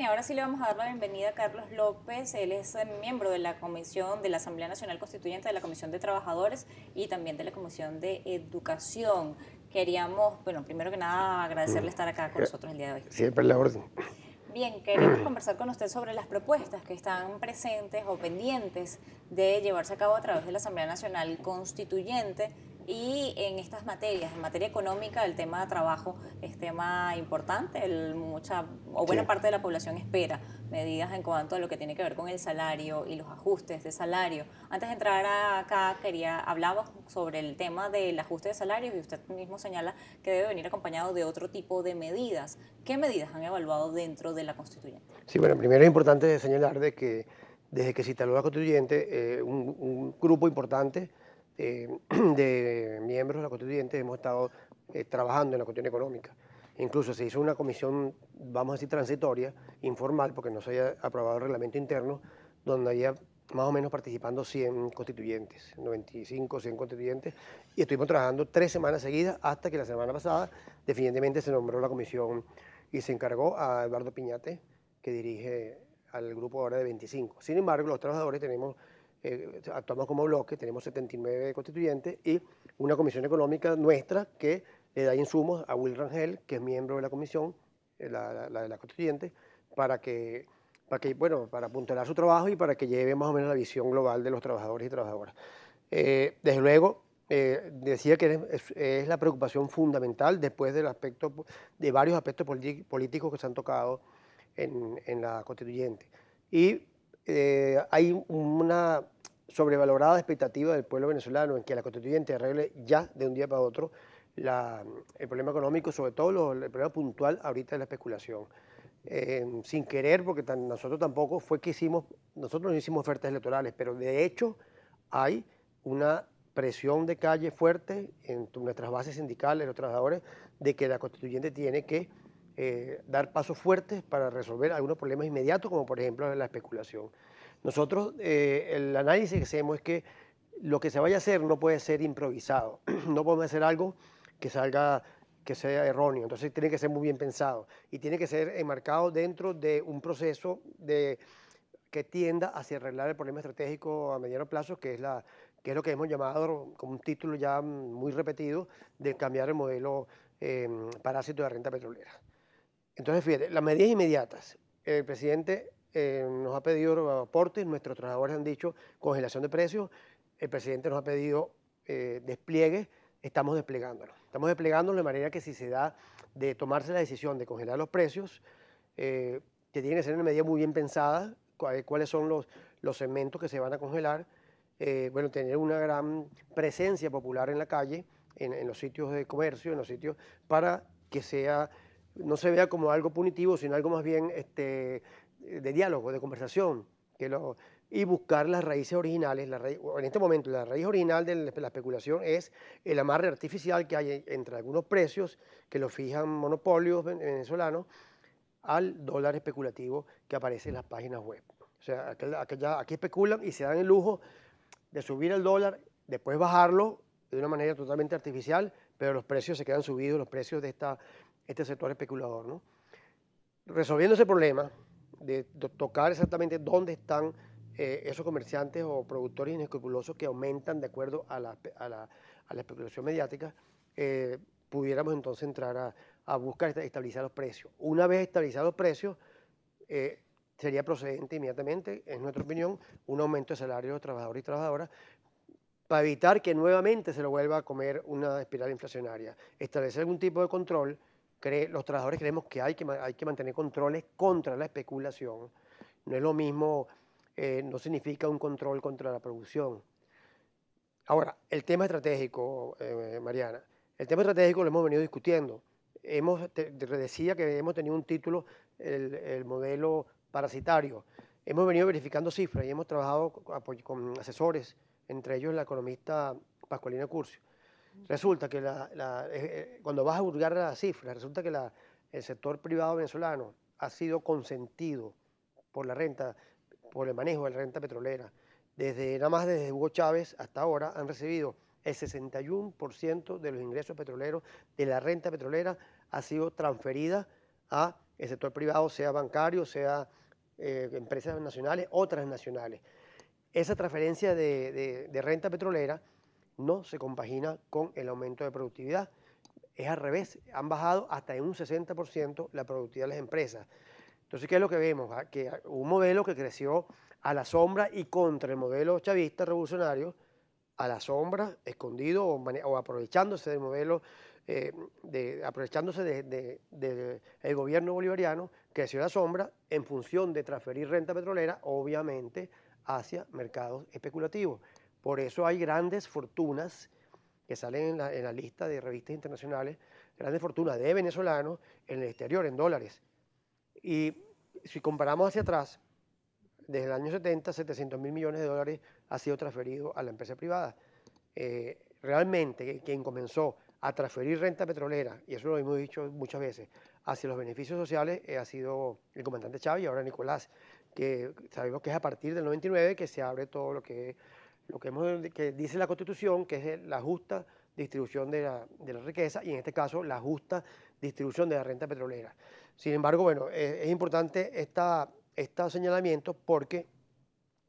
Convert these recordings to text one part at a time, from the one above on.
y ahora sí le vamos a dar la bienvenida a Carlos López. Él es eh, miembro de la Comisión de la Asamblea Nacional Constituyente, de la Comisión de Trabajadores y también de la Comisión de Educación. Queríamos, bueno, primero que nada agradecerle mm. estar acá con eh, nosotros el día de hoy. Siempre la orden. Bien, queremos conversar con usted sobre las propuestas que están presentes o pendientes de llevarse a cabo a través de la Asamblea Nacional Constituyente y en estas materias, en materia económica, el tema de trabajo es tema importante, mucha o buena parte de la población espera medidas en cuanto a lo que tiene que ver con el salario y los ajustes de salario. Antes de entrar acá quería hablar sobre el tema del ajuste de salarios y usted mismo señala que debe venir acompañado de otro tipo de medidas. ¿Qué medidas han evaluado dentro de la constituyente? Sí, bueno, primero es importante señalar de que desde que se instaló la constituyente, eh, un grupo importante eh, de miembros de la constituyente hemos estado eh, trabajando en la cuestión económica. Incluso se hizo una comisión, vamos a decir, transitoria, informal, porque no se haya aprobado el reglamento interno, donde había más o menos participando 100 constituyentes, 95, 100 constituyentes, y estuvimos trabajando tres semanas seguidas hasta que la semana pasada definitivamente se nombró la comisión y se encargó a Eduardo Piñate, que dirige al grupo ahora de 25. Sin embargo, los trabajadores tenemos eh, actuamos como bloque, tenemos 79 constituyentes y una comisión económica nuestra que le da insumos a Will Rangel, que es miembro de la comisión, eh, la, de la constituyente, para que para que, bueno, para apuntalar su trabajo y para que lleve más o menos la visión global de los trabajadores y trabajadoras. Eh, desde luego, decía que es, la preocupación fundamental después del aspecto, de varios aspectos políticos que se han tocado en, la constituyente. Y hay una, sobrevalorada expectativa del pueblo venezolano en que la constituyente arregle ya de un día para otro el problema económico, sobre todo el problema puntual ahorita de la especulación. Em, sin querer, porque nosotros tampoco fue que hicimos, nosotros no hicimos ofertas electorales, pero de hecho hay una presión de calle fuerte en nuestras bases sindicales, los trabajadores, de que la constituyente tiene que eh, dar pasos fuertes para resolver algunos problemas inmediatos, como por ejemplo la especulación. Nosotros, eh, el análisis que hacemos es que lo que se vaya a hacer no puede ser improvisado, no podemos hacer algo que salga que sea erróneo, entonces tiene que ser muy bien pensado y tiene que ser enmarcado dentro de un proceso que tienda hacia arreglar el problema estratégico a mediano plazo, que es, la, que lo que hemos llamado, con un título ya muy repetido, de cambiar el modelo eh, parásito de renta petrolera. Entonces, fíjate, las medidas inmediatas. El presidente eh, nos ha pedido aportes, nuestros trabajadores han dicho congelación de precios, el presidente nos ha pedido eh, despliegue, estamos desplegándolo. Estamos desplegándolo de manera que si se da de tomarse la decisión de congelar los precios, eh, que tiene que ser una medida muy bien pensada, cuáles son los, los segmentos que se van a congelar, bueno, tener una gran presencia popular en la calle, en, los sitios de comercio, en los sitios, para que sea no se vea como algo punitivo, sino algo más bien este, de diálogo, de conversación, y buscar las raíces originales. en este momento, la raíz original de la especulación es el amarre artificial que hay entre algunos precios que lo fijan monopolios venezolanos al dólar especulativo que aparece en las páginas web. O sea, aquí especulan y se dan el lujo de subir el dólar, después bajarlo de una manera totalmente artificial, pero los precios se quedan subidos, los precios de esta, este sector especulador. ¿no? Resolviendo ese problema, de tocar exactamente dónde están eh, esos comerciantes o productores inescrupulosos que aumentan de acuerdo a la, especulación mediática, eh, pudiéramos entonces entrar a, buscar estabilizar los precios. Una vez estabilizados los precios, eh, sería procedente inmediatamente, en nuestra opinión, un aumento de salarios de trabajadores y trabajadoras para evitar que nuevamente se lo vuelva a comer una espiral inflacionaria. Establecer algún tipo de control los trabajadores creemos que hay, que mantener controles contra la especulación. No es lo mismo, eh, no significa un control contra la producción. Ahora, el tema estratégico, eh, Mariana, el tema estratégico lo hemos venido discutiendo. Hemos, decía que hemos tenido un título, el, modelo parasitario. Hemos venido verificando cifras y hemos trabajado con asesores, entre ellos la economista Pascualina Curcio. Resulta que eh, eh, cuando vas a burgar las cifras, resulta que el sector privado venezolano ha sido consentido por la renta, por el manejo de la renta petrolera. Desde nada más desde Hugo Chávez hasta ahora han recibido el 61% de los ingresos petroleros de la renta petrolera ha sido transferida a el sector privado, sea bancario, sea eh, empresas nacionales o transnacionales. Esa transferencia de renta petrolera no se compagina con el aumento de productividad. Es al revés, han bajado hasta en un 60% la productividad de las empresas. Entonces, ¿qué es lo que vemos? Ah, que un modelo que creció a la sombra y contra el modelo chavista revolucionario, a la sombra, escondido o, aprovechándose del modelo, eh, aprovechándose del de, gobierno bolivariano, creció a la sombra en función de transferir renta petrolera, obviamente, hacia mercados especulativos. Por eso hay grandes fortunas que salen en la, lista de revistas internacionales, grandes fortunas de venezolanos en el exterior, en dólares. Y si comparamos hacia atrás, desde el año 70, 700 mil millones de dólares ha sido transferido a la empresa privada. Eh, realmente, quien comenzó a transferir renta petrolera, y eso lo hemos dicho muchas veces, hacia los beneficios sociales eh, ha sido el comandante Chávez y ahora Nicolás, que sabemos que es a partir del 99 que se abre todo lo que lo que, dice la Constitución, que es eh, la justa distribución de la, riqueza y en este caso la justa distribución de la renta petrolera. Sin embargo, bueno, eh, es, importante esta, este señalamiento porque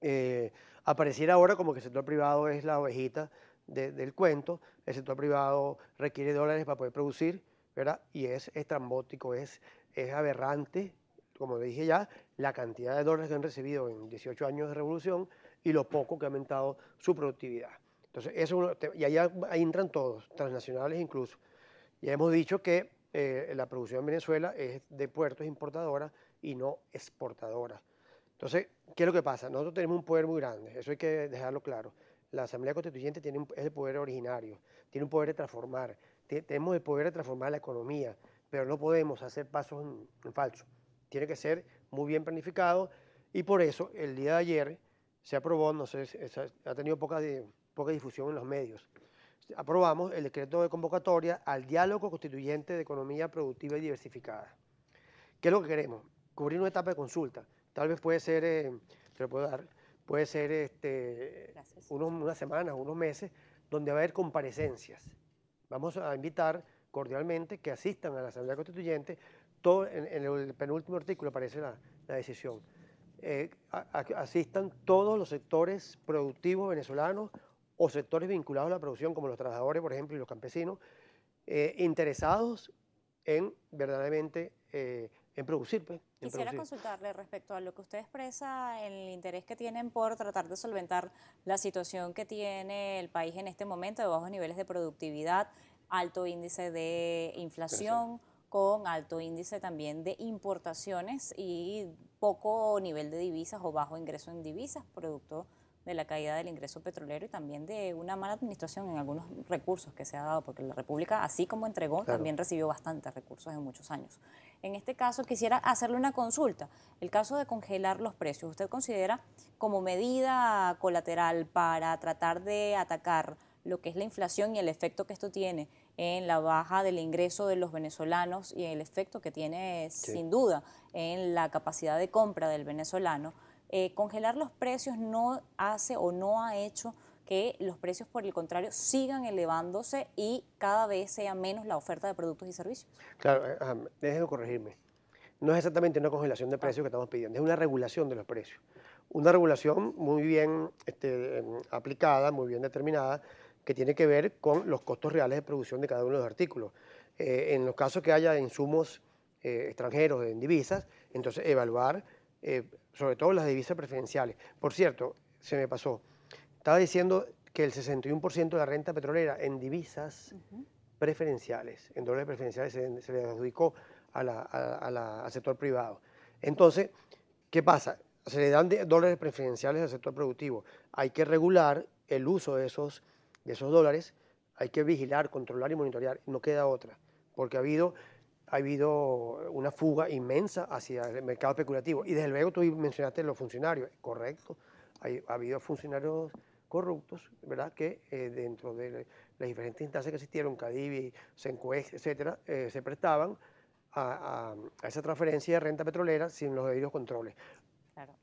eh, apareciera ahora como que el sector privado es la ovejita del cuento, el sector privado requiere dólares para poder producir, ¿verdad? Y es estrambótico, es, es aberrante, como dije ya, la cantidad de dólares que han recibido en 18 años de revolución, y lo poco que ha aumentado su productividad. Entonces, eso, y ahí entran todos, transnacionales incluso. Ya hemos dicho que eh, la producción en Venezuela es de puertos importadora y no exportadora. Entonces, ¿qué es lo que pasa? Nosotros tenemos un poder muy grande, eso hay que dejarlo claro. La Asamblea Constituyente tiene es el poder originario, tiene un poder de transformar, tenemos el poder de transformar la economía, pero no podemos hacer pasos en falso. Tiene que ser muy bien planificado y por eso el día de ayer se aprobó, no sé, ha tenido poca, poca difusión en los medios. Aprobamos el decreto de convocatoria al diálogo constituyente de economía productiva y diversificada. ¿Qué es lo que queremos? Cubrir una etapa de consulta. Tal vez puede ser, eh, lo puedo dar, puede ser este, unos, unas semanas, unos meses, donde va a haber comparecencias. Vamos a invitar cordialmente que asistan a la Asamblea Constituyente. Todo, en, el penúltimo artículo aparece la, la decisión. Eh, asistan todos los sectores productivos venezolanos o sectores vinculados a la producción, como los trabajadores, por ejemplo, y los campesinos, eh, interesados en verdaderamente eh, en producir. Pues, Quisiera consultarle respecto a lo que usted expresa, el interés que tienen por tratar de solventar la situación que tiene el país en este momento de bajos niveles de productividad, alto índice de inflación con alto índice también de importaciones y poco nivel de divisas o bajo ingreso en divisas, producto de la caída del ingreso petrolero y también de una mala administración en algunos recursos que se ha dado, porque la República, así como entregó, también recibió bastantes recursos en muchos años. En este caso, quisiera hacerle una consulta. El caso de congelar los precios, ¿usted considera como medida colateral para tratar de atacar lo que es la inflación y el efecto que esto tiene en la baja del ingreso de los venezolanos y el efecto que tiene sin duda en la capacidad de compra del venezolano, eh, congelar los precios no hace o no ha hecho que los precios, por el contrario, sigan elevándose y cada vez sea menos la oferta de productos y servicios. Claro, eh, déjeme corregirme. No es exactamente una congelación de ah. precios que estamos pidiendo, es una regulación de los precios. Una regulación muy bien este, em, aplicada, muy bien determinada, que tiene que ver con los costos reales de producción de cada uno de los artículos. Eh, en los casos que haya insumos eh, extranjeros en divisas, entonces evaluar eh, sobre todo las divisas preferenciales. Por cierto, se me pasó, estaba diciendo que el 61% de la renta petrolera en divisas preferenciales, en dólares preferenciales, se, le adjudicó al sector privado. Entonces, ¿qué pasa? Se le dan dólares preferenciales al sector productivo. Hay que regular el uso de esos de esos dólares, hay que vigilar, controlar y monitorear, no queda otra, porque ha habido, ha habido una fuga inmensa hacia el mercado especulativo. Y desde luego tú mencionaste los funcionarios, correcto, ha habido funcionarios corruptos, ¿verdad?, que eh, dentro de las diferentes instancias que existieron, Cadivi, Sencuez, etcétera, eh, se prestaban a, esa transferencia de renta petrolera sin los debidos controles.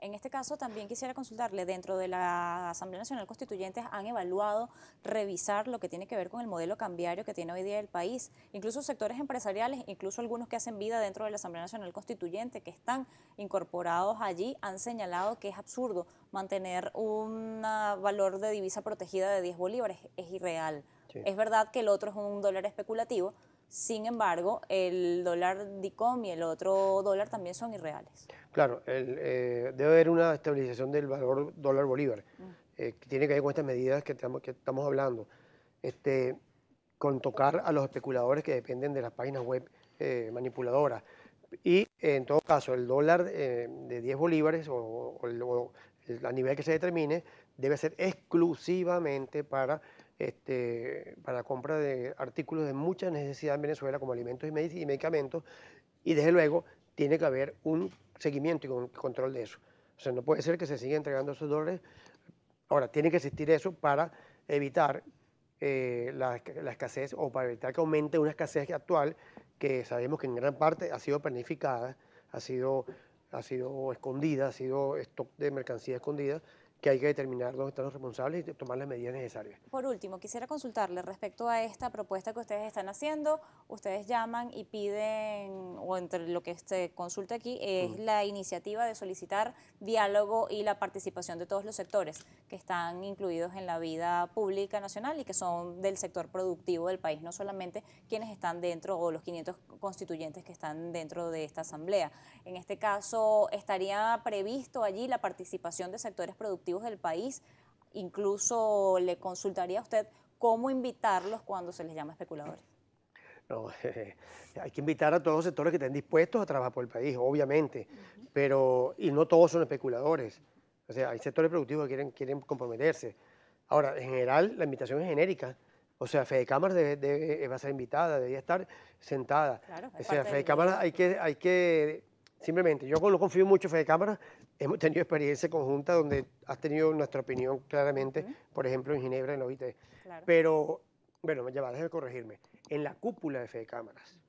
En este caso también quisiera consultarle, dentro de la Asamblea Nacional Constituyente han evaluado revisar lo que tiene que ver con el modelo cambiario que tiene hoy día el país, incluso sectores empresariales, incluso algunos que hacen vida dentro de la Asamblea Nacional Constituyente, que están incorporados allí, han señalado que es absurdo mantener un valor de divisa protegida de 10 bolívares, es irreal. Es verdad que el otro es un dólar especulativo, sin embargo, el dólar DICOM y el otro dólar también son irreales. Claro, eh, debe haber una estabilización del valor dólar bolívar, mm. eh, que tiene que ver con estas medidas que, estamos hablando. Este, con tocar a los especuladores que dependen de las páginas web eh, manipuladoras. Y en todo caso, el dólar de 10 bolívares o, o, o a nivel que se determine debe ser exclusivamente para este, para la compra de artículos de mucha necesidad en Venezuela, como alimentos y, medicamentos, y desde luego tiene que haber un seguimiento y control de eso. O sea, no puede ser que se siga entregando esos dólares. Ahora, tiene que existir eso para evitar eh, la, escasez o para evitar que aumente una escasez actual que sabemos que en gran parte ha sido planificada, ha sido, ha sido escondida, ha sido stock de mercancía escondida que hay que determinar los estados responsables y tomar las medidas necesarias. Por último, quisiera consultarle respecto a esta propuesta que ustedes están haciendo. Ustedes llaman y piden, o entre lo que se consulta aquí, es la iniciativa de solicitar diálogo y la participación de todos los sectores que están incluidos en la vida pública nacional y que son del sector productivo del país, no solamente quienes están dentro o los 500 constituyentes que están dentro de esta asamblea. En este caso, ¿estaría previsto allí la participación de sectores productivos del país. Incluso le consultaría a usted cómo invitarlos cuando se les llama especuladores. No, hay que invitar a todos los sectores que estén dispuestos a trabajar por el país, obviamente, pero y no todos son especuladores. O sea, hay sectores productivos que quieren, comprometerse. Ahora, en general, la invitación es genérica. O sea, Fede Cámara debe, va a ser invitada, debería estar sentada. o sea, Fede Cámara hay que, hay que Simplemente, yo lo confío mucho en Fede Cámara. Hemos tenido experiencia conjunta donde has tenido nuestra opinión claramente, por ejemplo, en Ginebra, en la OIT. Pero, bueno, me llevas déjame corregirme. En la cúpula de Fede Cámaras.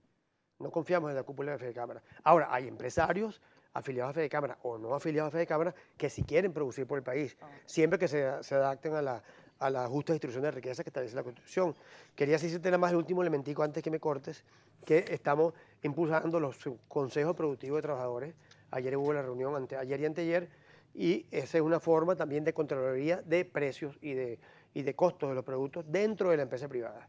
No confiamos en la cúpula de Fede Cámara. Ahora, hay empresarios afiliados a Fede Cámara o no afiliados a Fede Cámara que sí quieren producir por el país, oh. siempre que se, adapten a la, a la justa distribución de riqueza que establece la Constitución. Quería decirte nada más el último elementico antes que me cortes, que estamos impulsando los consejos productivos de trabajadores. Ayer hubo la reunión, ayer y anteayer, y esa es una forma también de controlaría de precios y de, y de costos de los productos dentro de la empresa privada.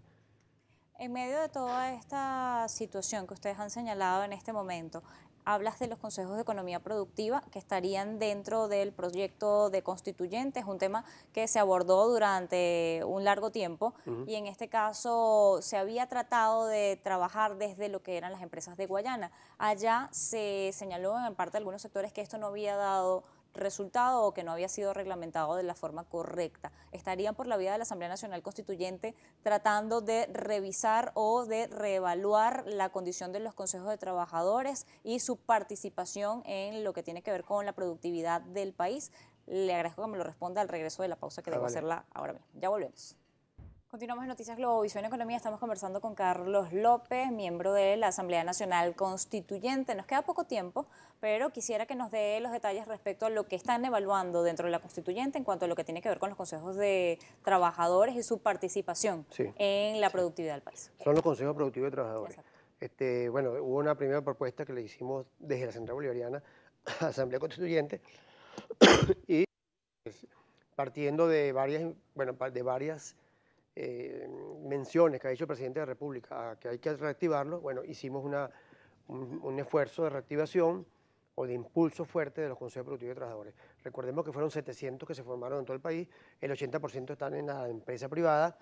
En medio de toda esta situación que ustedes han señalado en este momento, hablas de los consejos de economía productiva que estarían dentro del proyecto de constituyentes, un tema que se abordó durante un largo tiempo y en este caso se había tratado de trabajar desde lo que eran las empresas de Guayana. Allá se señaló en parte algunos sectores que esto no había dado resultado o que no había sido reglamentado de la forma correcta. Estarían por la vía de la Asamblea Nacional Constituyente tratando de revisar o de reevaluar la condición de los consejos de trabajadores y su participación en lo que tiene que ver con la productividad del país. Le agradezco que me lo responda al regreso de la pausa que ah, debo hacerla ahora mismo. Ya volvemos. Continuamos en Noticias Visión Economía. Estamos conversando con Carlos López, miembro de la Asamblea Nacional Constituyente. Nos queda poco tiempo, pero quisiera que nos dé los detalles respecto a lo que están evaluando dentro de la Constituyente en cuanto a lo que tiene que ver con los consejos de trabajadores y su participación en la productividad del país. Son los consejos productivos de trabajadores. Este, bueno, hubo una primera propuesta que le hicimos desde la Central Bolivariana a Asamblea Constituyente y partiendo de varias, bueno, de varias eh, menciones que ha dicho el presidente de la República ah, que hay que reactivarlo, bueno, hicimos una, un, esfuerzo de reactivación o de impulso fuerte de los consejos productivos y trabajadores. Recordemos que fueron 700 que se formaron en todo el país, el 80% están en la empresa privada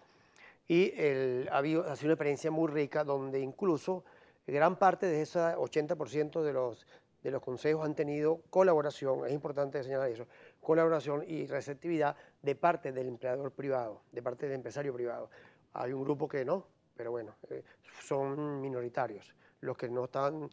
y el, ha, habido, ha sido una experiencia muy rica donde incluso gran parte de ese 80% de los, de los consejos han tenido colaboración, es importante señalar eso, colaboración y receptividad de parte del empleador privado, de parte del empresario privado. Hay un grupo que no, pero bueno, eh, son minoritarios, los que no están,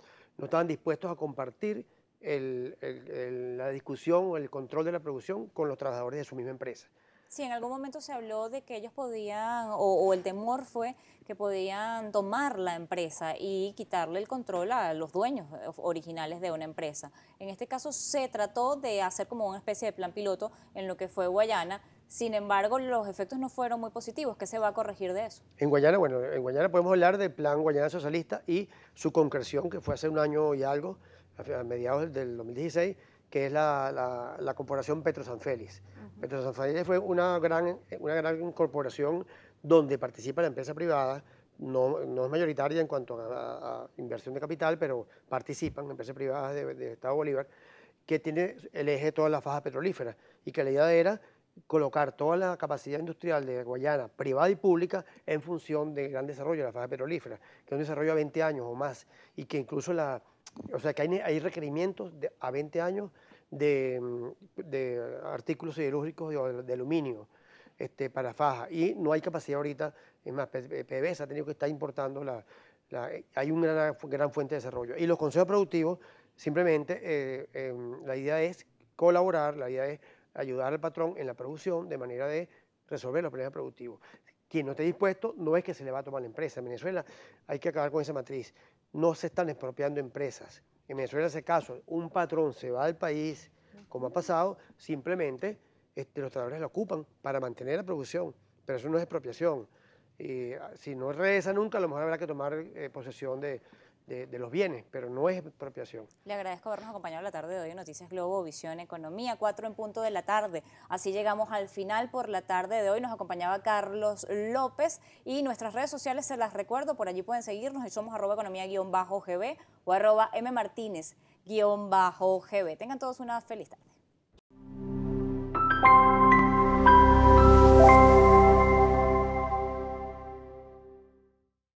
dispuestos a compartir la discusión o el control de la producción con los trabajadores de su misma empresa. Sí, en algún momento se habló de que ellos podían, o, el temor fue que podían tomar la empresa y quitarle el control a los dueños eh, originales de una empresa. En este caso se trató de hacer como una especie de plan piloto en lo que fue Guayana. Sin embargo, los efectos no fueron muy positivos. ¿Qué se va a corregir de eso? En Guayana, bueno, en Guayana podemos hablar del plan Guayana Socialista y su concreción, que fue hace un año y algo, a mediados del 2016, que es la, la Corporación Petro San Félix. Petro fue una gran, una gran incorporación donde participa la empresa privada, no, es mayoritaria en cuanto a, inversión de capital, pero participan empresas privadas de, Estado Bolívar, que tiene el eje de todas las fajas petrolíferas y que la idea era colocar toda la capacidad industrial de Guayana, privada y pública, en función del gran desarrollo de la faja petrolífera, que es un desarrollo a 20 años o más, y que incluso la, o sea, que hay, requerimientos de, a 20 años Mm, de, artículos siderúrgicos de, de aluminio este, para faja. Y no hay capacidad ahorita, es más, PBS ha tenido que estar importando, la, hay una gran, fuente de desarrollo. Y los consejos productivos, simplemente eh, em, la idea es colaborar, la idea es ayudar al patrón en la producción de manera de resolver los problemas productivos. Quien no esté dispuesto no es que se le va a tomar la empresa. En Venezuela hay que acabar con esa matriz. No se están expropiando empresas, en Venezuela ese caso, un patrón se va al país, como ha pasado, simplemente este, los trabajadores lo ocupan para mantener la producción, pero eso no es expropiación. Y ah, si no regresa nunca, a lo mejor habrá que tomar eh, posesión de, de, los bienes, pero no es expropiación. Le agradezco habernos acompañado la tarde de hoy en Noticias Globo, Visión Economía, 4 en punto de la tarde. Así llegamos al final por la tarde de hoy. Nos acompañaba Carlos López y nuestras redes sociales se las recuerdo, por allí pueden seguirnos y somos arroba economía-gb o arroba mmartínez-gb. Tengan todos una feliz tarde.